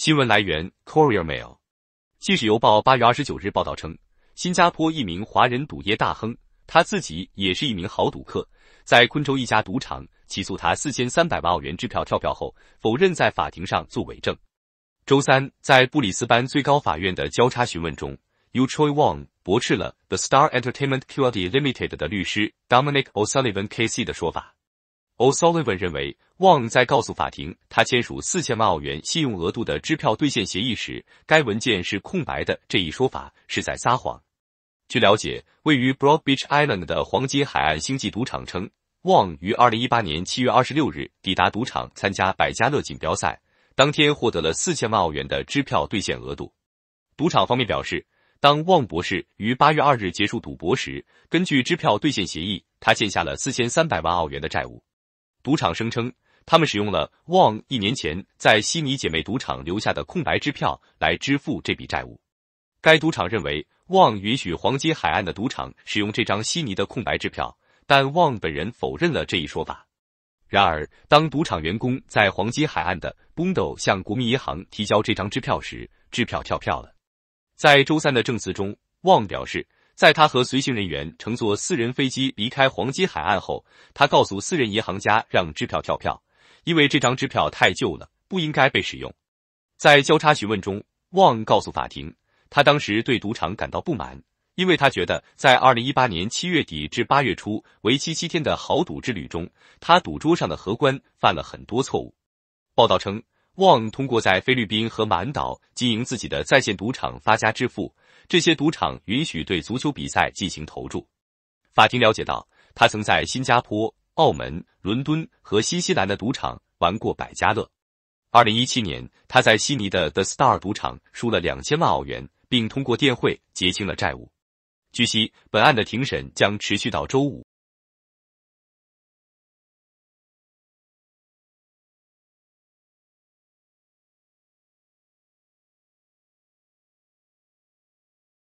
新闻来源：Courier Mail，《即时邮报》八月二十九日报道称，新加坡一名华人赌业大亨，他自己也是一名豪赌客，在昆州一家赌场起诉他四千三百万澳元支票跳票后，否认在法庭上作伪证。周三，在布里斯班最高法院的交叉询问中，Uchui Wong 驳斥了 The Star Entertainment QLD Limited 的律师 Dominic O'Sullivan KC 的说法。O'Sullivan 认为，g 在告诉法庭他签署四千万澳元信用额度的支票兑现协议时，该文件是空白的这一说法是在撒谎。据了解，位于 Broad Beach Island 的黄金海岸星际赌场称，g 于二零一八年七月二十六日抵达赌场参加百家乐锦标赛，当天获得了四千万澳元的支票兑现额度。赌场方面表示，当旺博士于八月二日结束赌博时，根据支票兑现协议，他欠下了四千三百万澳元的债务。赌场声称，他们使用了旺一年前在悉尼姐妹赌场留下的空白支票来支付这笔债务。该赌场认为，旺允许黄金海岸的赌场使用这张悉尼的空白支票，但旺本人否认了这一说法。然而，当赌场员工在黄金海岸的 b u n d o 向国民银行提交这张支票时，支票跳票了。在周三的证词中，旺表示。在他和随行人员乘坐私人飞机离开黄金海岸后，他告诉私人银行家让支票跳票，因为这张支票太旧了，不应该被使用。在交叉询问中，旺告诉法庭，他当时对赌场感到不满，因为他觉得在2018年7月底至8月初为期七天的豪赌之旅中，他赌桌上的荷官犯了很多错误。报道称。旺通过在菲律宾和马恩岛经营自己的在线赌场发家致富，这些赌场允许对足球比赛进行投注。法庭了解到，他曾在新加坡、澳门、伦敦和新西兰的赌场玩过百家乐。二零一七年，他在悉尼的 The Star 赌场输了两千万澳元，并通过电汇结清了债务。据悉，本案的庭审将持续到周五。